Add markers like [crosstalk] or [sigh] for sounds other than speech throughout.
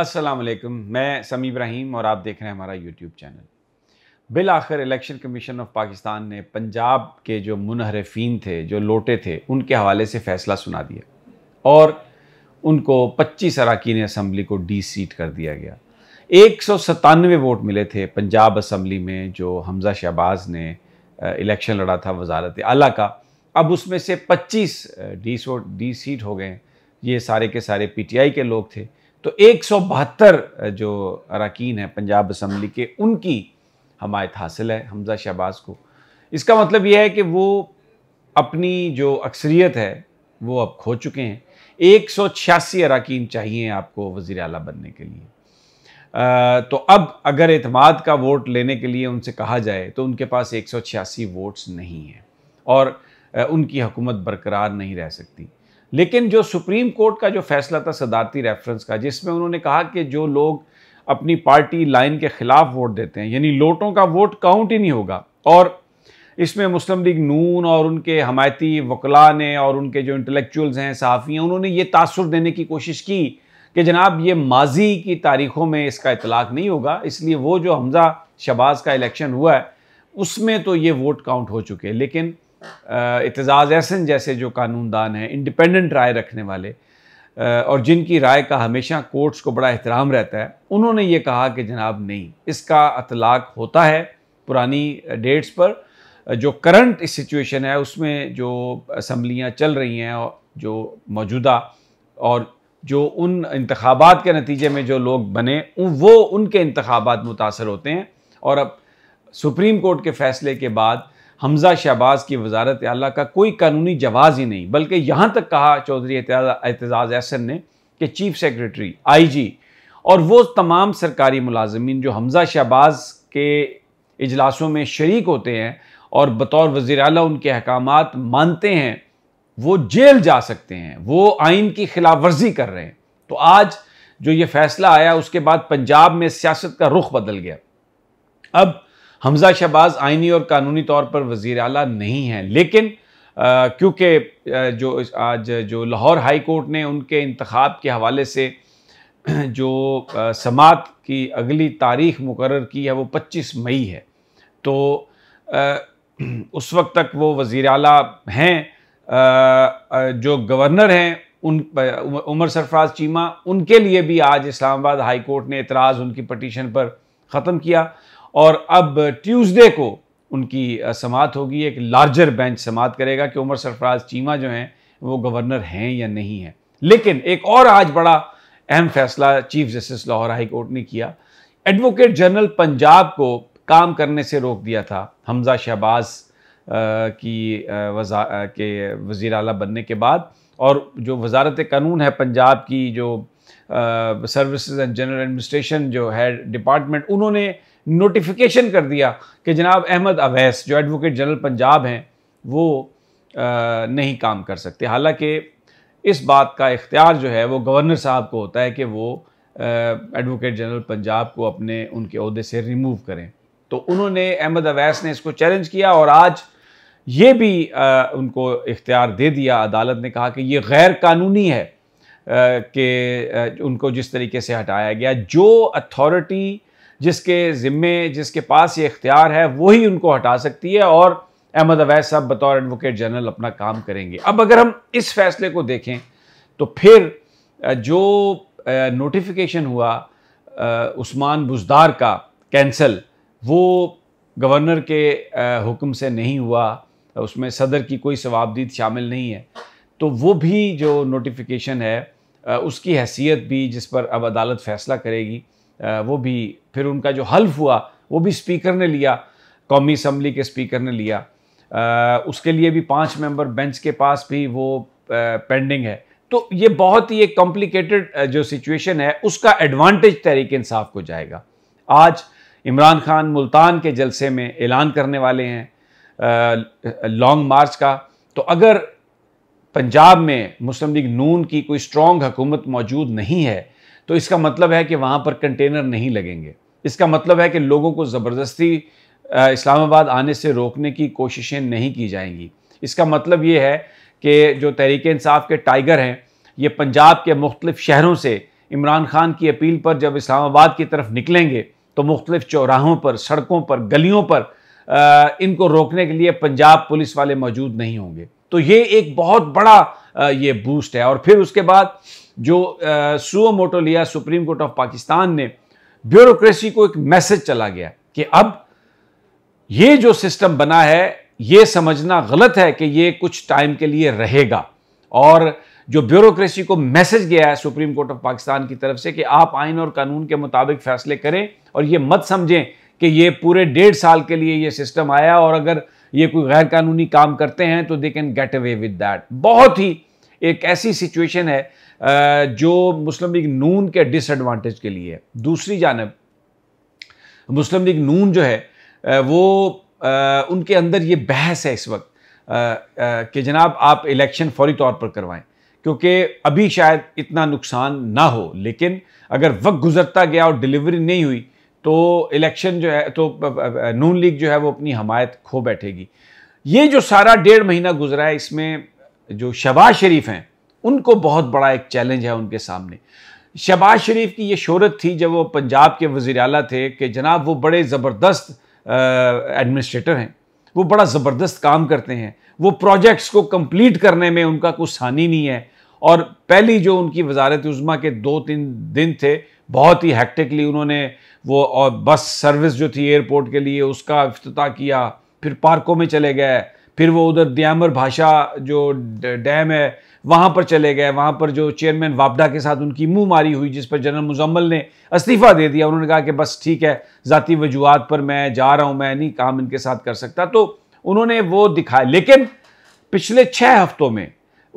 अस्सलाम वालेकुम मैं समी इब्राहिम और आप देख रहे हैं हमारा यूट्यूब चैनल बिल आखिर इलेक्शन कमीशन ऑफ पाकिस्तान ने पंजाब के जो मुनहरफीन थे जो लोटे थे उनके हवाले से फ़ैसला सुना दिया और उनको 25 अरकान असम्बली को डी सीट कर दिया गया एक वोट मिले थे पंजाब असम्बली में जो हमजा शहबाज ने इलेक्शन लड़ा था वजारत अला का अब उसमें से 25 डी सो डी सीट हो गए ये सारे के सारे पीटीआई के लोग थे तो एक जो अरकान हैं पंजाब असम्बली के उनकी हमायत हासिल है हमजा शहबाज को इसका मतलब यह है कि वो अपनी जो अक्सरियत है वो अब खो चुके हैं एक सौ छियासी अरकान चाहिए आपको वज़ी अला बनने के लिए आ, तो अब अगर अतमाद का वोट लेने के लिए उनसे कहा जाए तो उनके पास एक सौ छियासी वोट्स नहीं हैं और आ, उनकी हुकूमत बरकरार नहीं रह सकती लेकिन जो सुप्रीम कोर्ट का जो फैसला था सदारती रेफरेंस का जिसमें उन्होंने कहा कि जो लोग अपनी पार्टी लाइन के ख़िलाफ़ वोट देते हैं यानी लोटों का वोट काउंट ही नहीं होगा और इसमें मुस्लिम लीग नून और उनके हमायती वकला ने और उनके जो इंटेलेक्चुअल्स हैं सहाफ़ी हैं उन्होंने ये तासर देने की कोशिश की कि जनाब ये माजी की तारीखों में इसका इतलाक़ नहीं होगा इसलिए वो जो हमज़ा शबाज़ का इलेक्शन हुआ है उसमें तो ये वोट काउंट हो चुके हैं लेकिन एतजाज़ एहसन जैसे जो कानूनदान हैं इंडिपेंडेंट राय रखने वाले और जिनकी राय का हमेशा कोर्ट्स को बड़ा एहतराम रहता है उन्होंने ये कहा कि जनाब नहीं इसका अतलाक होता है पुरानी डेट्स पर जो करंट इस सिचुएशन है उसमें जो असम्बलियाँ चल रही हैं जो मौजूदा और जो उन इंतबात के नतीजे में जो लोग बने वो उनके इंतबात मुतासर होते हैं और अब सुप्रीम कोर्ट के फैसले के बाद हमजा शहबाज की वजारत अला का कोई कानूनी जवाज़ ही नहीं बल्कि यहाँ तक कहा चौधरी एतजाज़ एहसन ने कि चीफ सेक्रेटरी आई जी और वो तमाम सरकारी मुलाजमीन जो हमजा शहबाज के इजलासों में शरीक होते हैं और बतौर वज़ी अल उनके अहकाम मानते हैं वो जेल जा सकते हैं वो आइन की खिलाफ वर्जी कर रहे हैं तो आज जो ये फैसला आया उसके बाद पंजाब में सियासत का रुख बदल गया अब हमजा शहबाज आइनी और कानूनी तौर पर वज़ी अला नहीं हैं लेकिन क्योंकि जो आज जो लाहौर हाई कोर्ट ने उनके इंतखब के हवाले से [clears throat] जो समात की अगली तारीख मुकर की है वो 25 मई है तो आ, [clears throat] उस वक्त तक वो वजीर अला हैं जो गवर्नर हैं उन उमर सरफराज चीमा उनके लिए भी आज इस्लामाबाद हाई कोर्ट ने एतराज़ उनकी पटिशन पर ख़त्म किया और अब ट्यूसडे को उनकी समात होगी एक लार्जर बेंच समात करेगा कि उमर सरफराज चीमा जो हैं वो गवर्नर हैं या नहीं हैं लेकिन एक और आज बड़ा अहम फैसला chief justice Lahore high court ने किया एडवोकेट जनरल पंजाब को काम करने से रोक दिया था हमजा शहबाज की वजा के वज़ी अला बनने के बाद और जो वजारत कानून है पंजाब की जो सर्विसेज एंड जनरल एडमिनिस्ट्रेशन जो है डिपार्टमेंट उन्होंने नोटिफिकेशन कर दिया कि जनाब अहमद अवैस जो एडवोकेट जनरल पंजाब हैं वो आ, नहीं काम कर सकते हालांकि इस बात का इख्तियार जो है वो गवर्नर साहब को होता है कि वो एडवोकेट जनरल पंजाब को अपने उनके अहदे से रिमूव करें तो उन्होंने अहमद अवैस ने इसको चैलेंज किया और आज ये भी आ, उनको इख्तियार दे दिया अदालत ने कहा कि ये गैर कानूनी है कि उनको जिस तरीके से हटाया गया जो अथॉरिटी जिसके ज़िम्मे जिसके पास ये इख्तियार है वही उनको हटा सकती है और अहमद अवैस साहब बतौर एडवोकेट जनरल अपना काम करेंगे अब अगर हम इस फैसले को देखें तो फिर जो नोटिफिकेशन हुआ उस्मान बुजदार का कैंसल वो गवर्नर के हुक्म से नहीं हुआ उसमें सदर की कोई सवाबदीद शामिल नहीं है तो वो भी जो नोटिफिकेशन है उसकी हैसियत भी जिस पर अब अदालत फैसला करेगी वो भी फिर उनका जो हल्फ हुआ वो भी स्पीकर ने लिया कौमी असम्बली के स्पीकर ने लिया आ, उसके लिए भी पाँच मेंबर बेंच के पास भी वो पेंडिंग है तो ये बहुत ही एक कॉम्प्लिकेटेड जो सिचुएशन है उसका एडवांटेज तहरीक इंसाफ को जाएगा आज इमरान खान मुल्तान के जलसे में ऐलान करने वाले हैं लॉन्ग मार्च का तो अगर पंजाब में मुस्लिम लीग नून की कोई स्ट्रॉन्ग हुकूमत मौजूद नहीं है तो इसका मतलब है कि वहाँ पर कंटेनर नहीं लगेंगे इसका मतलब है कि लोगों को ज़बरदस्ती इस्लामाबाद आने से रोकने की कोशिशें नहीं की जाएंगी इसका मतलब ये है कि जो तहरीक इंसाफ के टाइगर हैं ये पंजाब के मुख्तलिफ़ शहरों से इमरान खान की अपील पर जब इस्लामाबाद की तरफ निकलेंगे तो मुख्तलिफ चौराहों पर सड़कों पर गलियों पर आ, इनको रोकने के लिए पंजाब पुलिस वाले मौजूद नहीं होंगे तो ये एक बहुत बड़ा आ, ये बूस्ट है और फिर उसके बाद जो सुओ मोटो लिया सुप्रीम कोर्ट ऑफ पाकिस्तान ने ब्यूरोक्रेसी को एक मैसेज चला गया कि अब ये जो सिस्टम बना है ये समझना गलत है कि ये कुछ टाइम के लिए रहेगा और जो ब्यूरोक्रेसी को मैसेज गया है सुप्रीम कोर्ट ऑफ पाकिस्तान की तरफ से कि आप आइन और कानून के मुताबिक फैसले करें और ये मत समझें कि ये पूरे डेढ़ साल के लिए ये सिस्टम आया और अगर ये कोई गैर कानूनी काम करते हैं तो they can get away with that बहुत ही एक ऐसी सिचुएशन है जो मुस्लिम लीग नून के डिसएडवांटेज के लिए है दूसरी जानब मुस्लिम लीग नून जो है वो उनके अंदर ये बहस है इस वक्त कि जनाब आप इलेक्शन फौरी तौर पर करवाएं क्योंकि अभी शायद इतना नुकसान ना हो लेकिन अगर वक्त गुजरता गया और डिलीवरी नहीं हुई तो इलेक्शन जो है तो नून लीग जो है वो अपनी हमायत खो बैठेगी ये जो सारा डेढ़ महीना गुजरा है इसमें जो शबाज शरीफ हैं उनको बहुत बड़ा एक चैलेंज है उनके सामने शहबाज शरीफ की ये शहरत थी जब वो पंजाब के वज़ी अला थे कि जनाब वो बड़े ज़बरदस्त एडमिनिस्ट्रेटर हैं वो बड़ा ज़बरदस्त काम करते हैं वो प्रोजेक्ट्स को कंप्लीट करने में उनका कुछ हानि नहीं है और पहली जो उनकी वजारत उज़मा के दो तीन दिन थे बहुत ही हैक्टिकली उन्होंने वो और बस सर्विस जो थी एयरपोर्ट के लिए उसका अफ्ताह किया फिर पार्कों में चले गए फिर वो उधर दयामर भाषा जो डैम है वहाँ पर चले गए वहाँ पर जो चेयरमैन वापडा के साथ उनकी मुंह मारी हुई जिस पर जनरल मुजम्मल ने इस्तीफ़ा दे दिया उन्होंने कहा कि बस ठीक है ज़ाती वजूहत पर मैं जा रहा हूँ मैं नहीं काम इनके साथ कर सकता तो उन्होंने वो दिखाया लेकिन पिछले छः हफ्तों में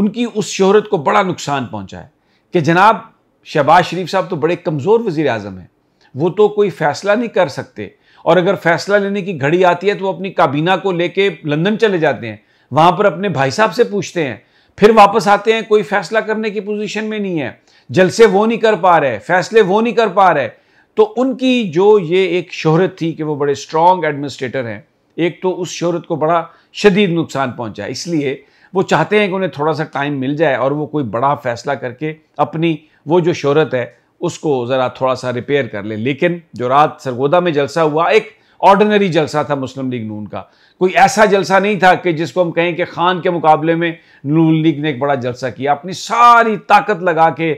उनकी उस शहरत को बड़ा नुकसान पहुँचा है कि जनाब शहबाज शरीफ साहब तो बड़े कमज़ोर वज़ी अजम हैं वो तो कोई फ़ैसला नहीं कर सकते और अगर फैसला लेने की घड़ी आती है तो वो अपनी काबीना को लेके लंदन चले जाते हैं वहाँ पर अपने भाई साहब से पूछते हैं फिर वापस आते हैं कोई फैसला करने की पोजीशन में नहीं है जलसे वो नहीं कर पा रहे फैसले वो नहीं कर पा रहे तो उनकी जो ये एक शोहरत थी कि वो बड़े स्ट्रॉन्ग एडमिनिस्ट्रेटर हैं एक तो उस शोहरत को बड़ा शदीद नुकसान पहुंचा इसलिए वो चाहते हैं कि उन्हें थोड़ा सा टाइम मिल जाए और वो कोई बड़ा फैसला करके अपनी वो जो शोहरत है उसको ज़रा थोड़ा सा रिपेयर कर ले। लेकिन जो रात सरगोदा में जलसा हुआ एक ऑर्डनरी जलसा था मुस्लिम लीग नून का कोई ऐसा जलसा नहीं था कि जिसको हम कहें कि खान के मुकाबले में नून लीग ने एक बड़ा जलसा किया अपनी सारी ताकत लगा के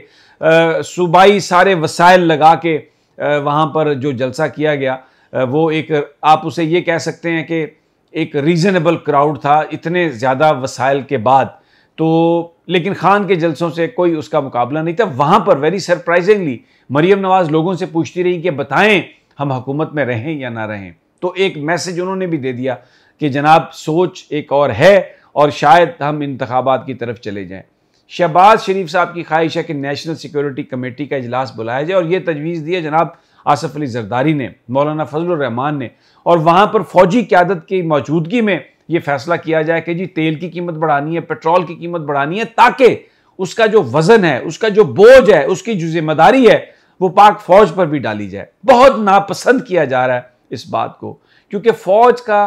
सूबाई सारे वसाइल लगा के वहाँ पर जो जलसा किया गया वो एक आप उसे ये कह सकते हैं कि एक रीज़नेबल क्राउड था इतने ज़्यादा वसाइल के बाद तो लेकिन खान के जलसों से कोई उसका मुकाबला नहीं था वहाँ पर वेरी सरप्राइजिंगली मरियम नवाज़ लोगों से पूछती रही कि बताएं हम हुकूमत में रहें या ना रहें तो एक मैसेज उन्होंने भी दे दिया कि जनाब सोच एक और है और शायद हम इंतबात की तरफ चले जाएँ शहबाज शरीफ साहब की ख्वाहिश है कि नेशनल सिक्योरिटी कमेटी का इजलास बुलाया जाए और ये तजवीज़ दी है जनाब आसफ़ अली जरदारी ने मौलाना फजल रहमान ने और वहाँ पर फौजी क्यादत की मौजूदगी में ये फैसला किया जाए कि जी तेल की कीमत बढ़ानी है पेट्रोल की कीमत बढ़ानी है ताकि उसका जो वज़न है उसका जो बोझ है उसकी जो जिम्मेदारी है वो पाक फौज पर भी डाली जाए बहुत नापसंद किया जा रहा है इस बात को क्योंकि फौज का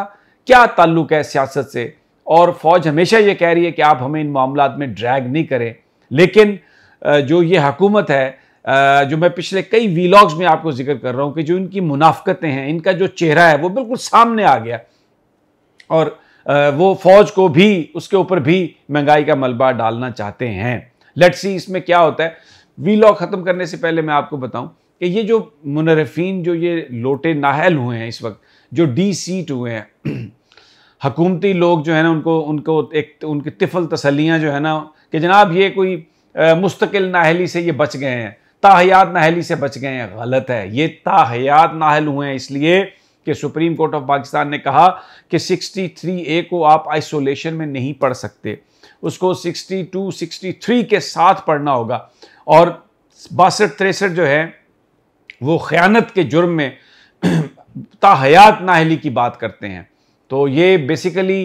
क्या ताल्लुक है सियासत से और फौज हमेशा ये कह रही है कि आप हमें इन मामला में ड्रैग नहीं करें लेकिन जो ये हकूमत है जो मैं पिछले कई वीलॉग्स में आपको जिक्र कर रहा हूँ कि जो इनकी मुनाफ्तें हैं इनका जो चेहरा है वो बिल्कुल सामने आ गया और वो फौज को भी उसके ऊपर भी महंगाई का मलबा डालना चाहते हैं लेट्स सी इसमें क्या होता है वी लॉ ख़त्म करने से पहले मैं आपको बताऊं कि ये जो मुनरफिन जो ये लोटे नाहल हुए हैं इस वक्त जो डी सीट हुए हैं [clears throat] हकूमती लोग जो है ना उनको उनको एक उनकी तिफल तसलियाँ जो है ना कि जनाब ये कोई मुस्तकिल नाहली से ये बच गए हैं ताहयात नाहली से बच गए हैं गलत है ये ताहयात नाहल हुए हैं इसलिए कि सुप्रीम कोर्ट ऑफ पाकिस्तान ने कहा कि 63 ए को आप आइसोलेशन में नहीं पढ़ सकते उसको 62, 63 के साथ पढ़ना होगा और बासठ तिरसठ जो है वो ख़यानत के जुर्म में [clears throat] ताहयात नाहली की बात करते हैं तो ये बेसिकली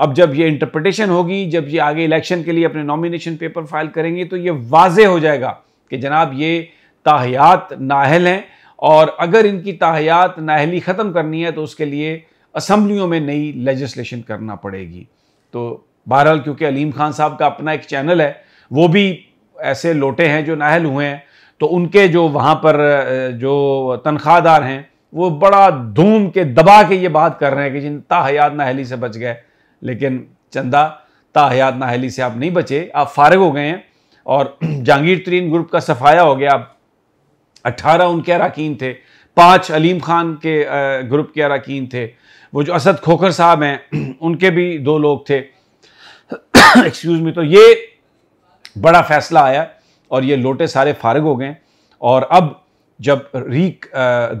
अब जब ये इंटरप्रटेशन होगी जब ये आगे इलेक्शन के लिए अपने नॉमिनेशन पेपर फाइल करेंगे तो ये वाज हो जाएगा कि जनाब ये ताहयात नाहल हैं और अगर इनकी ताहयात नाहली ख़त्म करनी है तो उसके लिए असम्बलियों में नई लेजिस्लेशन करना पड़ेगी तो बहरहाल क्योंकि अलीम खान साहब का अपना एक चैनल है वो भी ऐसे लोटे हैं जो नाहल हुए हैं तो उनके जो वहाँ पर जो तनख्वाहदार हैं वो बड़ा धूम के दबा के ये बात कर रहे हैं कि जिन ताहयात नाहली से बच गए लेकिन चंदा ताहयात नाहली से आप नहीं बचे आप फारग हो गए हैं और [clears throat] जहांगीर तरीन ग्रुप का सफाया हो गया आप अट्ठारह उनके अरकान थे पाँच अलीम खान के ग्रुप के अरकान थे वो जो असद खोखर साहब हैं [clears throat] उनके भी दो लोग थे एक्सक्यूज़ [clears throat] मी तो ये बड़ा फैसला आया और ये लोटे सारे फारग हो गए और अब जब री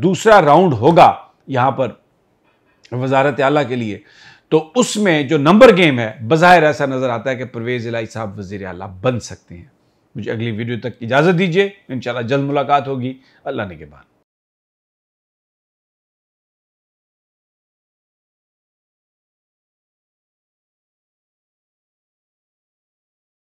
दूसरा राउंड होगा यहाँ पर वजारत आला के लिए तो उसमें जो नंबर गेम है बज़ाहिर ऐसा नज़र आता है कि परवेज़ इलाई साहब वज़ी अला बन सकते हैं मुझे अगली वीडियो तक इजाज़त दीजिए इन जल्द मुलाकात होगी अल्लाह ने के बाद